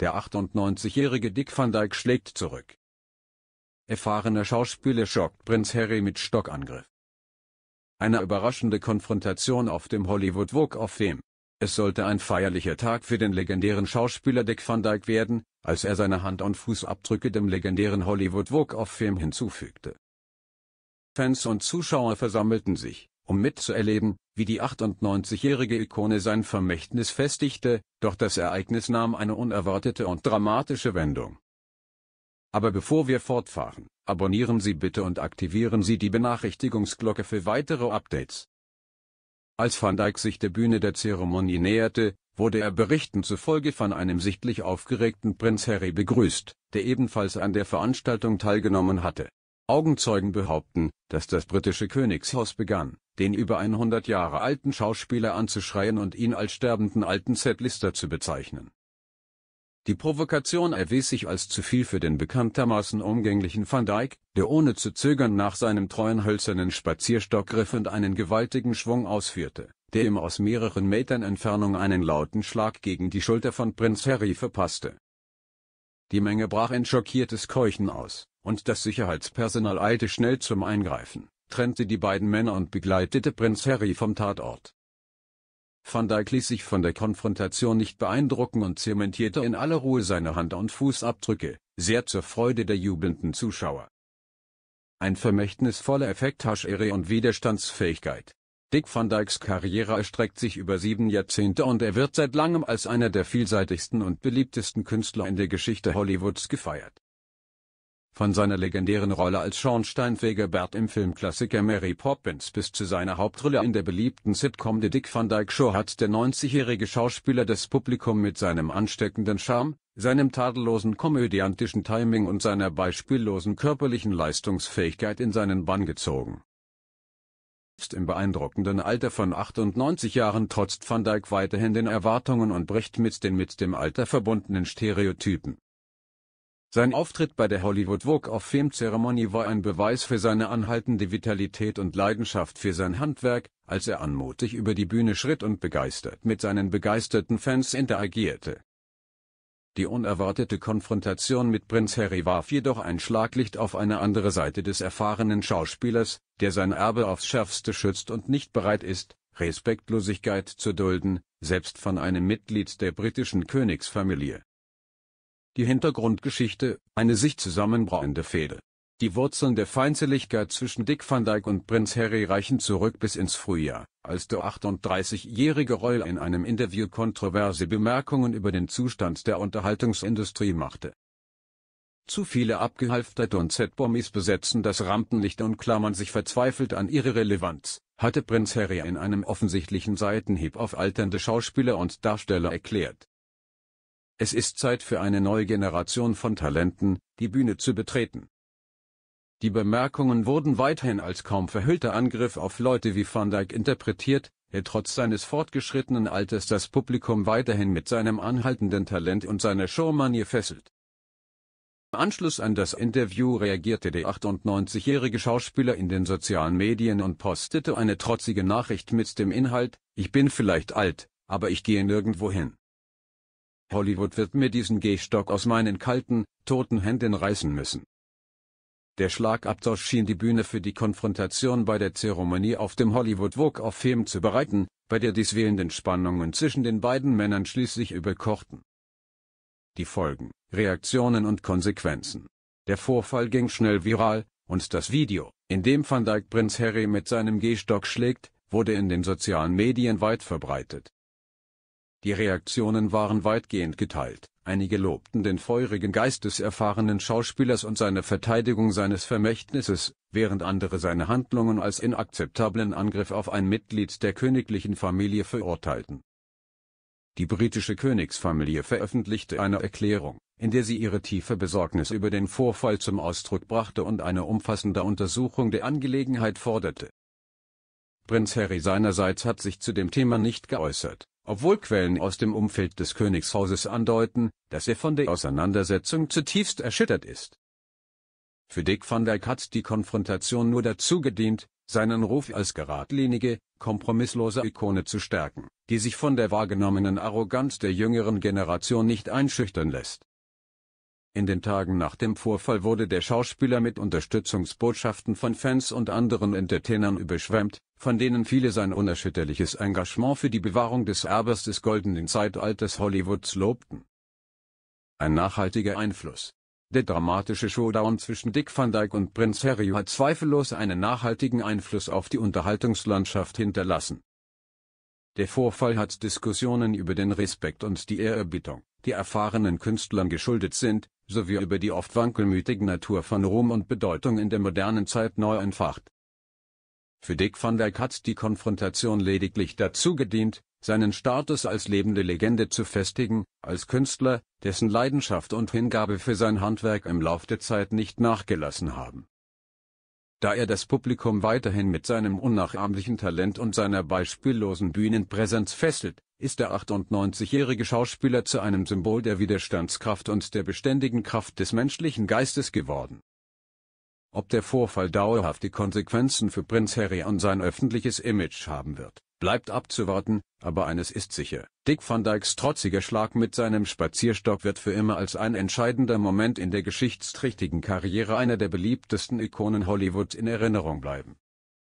Der 98-jährige Dick Van Dyke schlägt zurück. Erfahrener Schauspieler schockt Prinz Harry mit Stockangriff. Eine überraschende Konfrontation auf dem Hollywood Walk of Fame. Es sollte ein feierlicher Tag für den legendären Schauspieler Dick Van Dyke werden, als er seine Hand- und Fußabdrücke dem legendären Hollywood Walk of Fame hinzufügte. Fans und Zuschauer versammelten sich, um mitzuerleben, wie die 98-jährige Ikone sein Vermächtnis festigte, doch das Ereignis nahm eine unerwartete und dramatische Wendung. Aber bevor wir fortfahren, abonnieren Sie bitte und aktivieren Sie die Benachrichtigungsglocke für weitere Updates. Als Van Dyck sich der Bühne der Zeremonie näherte, wurde er Berichten zufolge von einem sichtlich aufgeregten Prinz Harry begrüßt, der ebenfalls an der Veranstaltung teilgenommen hatte Augenzeugen behaupten, dass das britische Königshaus begann, den über 100 Jahre alten Schauspieler anzuschreien und ihn als sterbenden alten Z-Lister zu bezeichnen. Die Provokation erwies sich als zu viel für den bekanntermaßen umgänglichen Van Dyck, der ohne zu zögern nach seinem treuen hölzernen Spazierstock griff und einen gewaltigen Schwung ausführte, der ihm aus mehreren Metern Entfernung einen lauten Schlag gegen die Schulter von Prinz Harry verpasste. Die Menge brach in schockiertes Keuchen aus und das Sicherheitspersonal eilte schnell zum Eingreifen, trennte die beiden Männer und begleitete Prinz Harry vom Tatort. Van Dijk ließ sich von der Konfrontation nicht beeindrucken und zementierte in aller Ruhe seine Hand- und Fußabdrücke, sehr zur Freude der jubelnden Zuschauer. Ein vermächtnisvoller Effekt Haschere und Widerstandsfähigkeit. Dick Van Dijks Karriere erstreckt sich über sieben Jahrzehnte und er wird seit langem als einer der vielseitigsten und beliebtesten Künstler in der Geschichte Hollywoods gefeiert. Von seiner legendären Rolle als Schornsteinfeger Bert im Filmklassiker Mary Poppins bis zu seiner Hauptrolle in der beliebten Sitcom The Dick Van Dyke Show hat der 90-jährige Schauspieler das Publikum mit seinem ansteckenden Charme, seinem tadellosen komödiantischen Timing und seiner beispiellosen körperlichen Leistungsfähigkeit in seinen Bann gezogen. im beeindruckenden Alter von 98 Jahren trotzt Van Dyke weiterhin den Erwartungen und bricht mit den mit dem Alter verbundenen Stereotypen sein Auftritt bei der Hollywood Walk of Fame Zeremonie war ein Beweis für seine anhaltende Vitalität und Leidenschaft für sein Handwerk, als er anmutig über die Bühne schritt und begeistert mit seinen begeisterten Fans interagierte. Die unerwartete Konfrontation mit Prinz Harry warf jedoch ein Schlaglicht auf eine andere Seite des erfahrenen Schauspielers, der sein Erbe aufs Schärfste schützt und nicht bereit ist, Respektlosigkeit zu dulden, selbst von einem Mitglied der britischen Königsfamilie. Die Hintergrundgeschichte, eine sich zusammenbrauende Fehde. Die Wurzeln der Feindseligkeit zwischen Dick Van Dyke und Prinz Harry reichen zurück bis ins Frühjahr, als der 38-jährige Royal in einem Interview kontroverse Bemerkungen über den Zustand der Unterhaltungsindustrie machte. Zu viele abgehalfterte und Z-Bommis besetzen das Rampenlicht und klammern sich verzweifelt an ihre Relevanz, hatte Prinz Harry in einem offensichtlichen Seitenhieb auf alternde Schauspieler und Darsteller erklärt. Es ist Zeit für eine neue Generation von Talenten, die Bühne zu betreten. Die Bemerkungen wurden weiterhin als kaum verhüllter Angriff auf Leute wie Van Dyke interpretiert, der trotz seines fortgeschrittenen Alters das Publikum weiterhin mit seinem anhaltenden Talent und seiner Showmanie fesselt. Im Anschluss an das Interview reagierte der 98-jährige Schauspieler in den sozialen Medien und postete eine trotzige Nachricht mit dem Inhalt, ich bin vielleicht alt, aber ich gehe nirgendwo hin. Hollywood wird mir diesen Gehstock aus meinen kalten, toten Händen reißen müssen. Der Schlagabtausch schien die Bühne für die Konfrontation bei der Zeremonie auf dem Hollywood Walk of Fame zu bereiten, bei der die schwelenden Spannungen zwischen den beiden Männern schließlich überkochten. Die Folgen, Reaktionen und Konsequenzen. Der Vorfall ging schnell viral, und das Video, in dem Van Dyke Prinz Harry mit seinem Gehstock schlägt, wurde in den sozialen Medien weit verbreitet. Die Reaktionen waren weitgehend geteilt. Einige lobten den feurigen Geist des erfahrenen Schauspielers und seine Verteidigung seines Vermächtnisses, während andere seine Handlungen als inakzeptablen Angriff auf ein Mitglied der königlichen Familie verurteilten. Die britische Königsfamilie veröffentlichte eine Erklärung, in der sie ihre tiefe Besorgnis über den Vorfall zum Ausdruck brachte und eine umfassende Untersuchung der Angelegenheit forderte. Prinz Harry seinerseits hat sich zu dem Thema nicht geäußert obwohl Quellen aus dem Umfeld des Königshauses andeuten, dass er von der Auseinandersetzung zutiefst erschüttert ist. Für Dick van Dyke hat die Konfrontation nur dazu gedient, seinen Ruf als geradlinige, kompromisslose Ikone zu stärken, die sich von der wahrgenommenen Arroganz der jüngeren Generation nicht einschüchtern lässt. In den Tagen nach dem Vorfall wurde der Schauspieler mit Unterstützungsbotschaften von Fans und anderen Entertainern überschwemmt, von denen viele sein unerschütterliches Engagement für die Bewahrung des Erbes des goldenen Zeitalters Hollywoods lobten. Ein nachhaltiger Einfluss der dramatische Showdown zwischen Dick Van Dyke und Prinz Harry hat zweifellos einen nachhaltigen Einfluss auf die Unterhaltungslandschaft hinterlassen. Der Vorfall hat Diskussionen über den Respekt und die Ehrerbietung, die erfahrenen Künstlern geschuldet sind, sowie über die oft wankelmütige Natur von Ruhm und Bedeutung in der modernen Zeit neu entfacht. Für Dick van Dyke hat die Konfrontation lediglich dazu gedient, seinen Status als lebende Legende zu festigen, als Künstler, dessen Leidenschaft und Hingabe für sein Handwerk im Lauf der Zeit nicht nachgelassen haben. Da er das Publikum weiterhin mit seinem unnachahmlichen Talent und seiner beispiellosen Bühnenpräsenz fesselt, ist der 98-jährige Schauspieler zu einem Symbol der Widerstandskraft und der beständigen Kraft des menschlichen Geistes geworden ob der Vorfall dauerhafte Konsequenzen für Prinz Harry und sein öffentliches Image haben wird, bleibt abzuwarten, aber eines ist sicher. Dick van Dykes trotziger Schlag mit seinem Spazierstock wird für immer als ein entscheidender Moment in der geschichtsträchtigen Karriere einer der beliebtesten Ikonen Hollywoods in Erinnerung bleiben.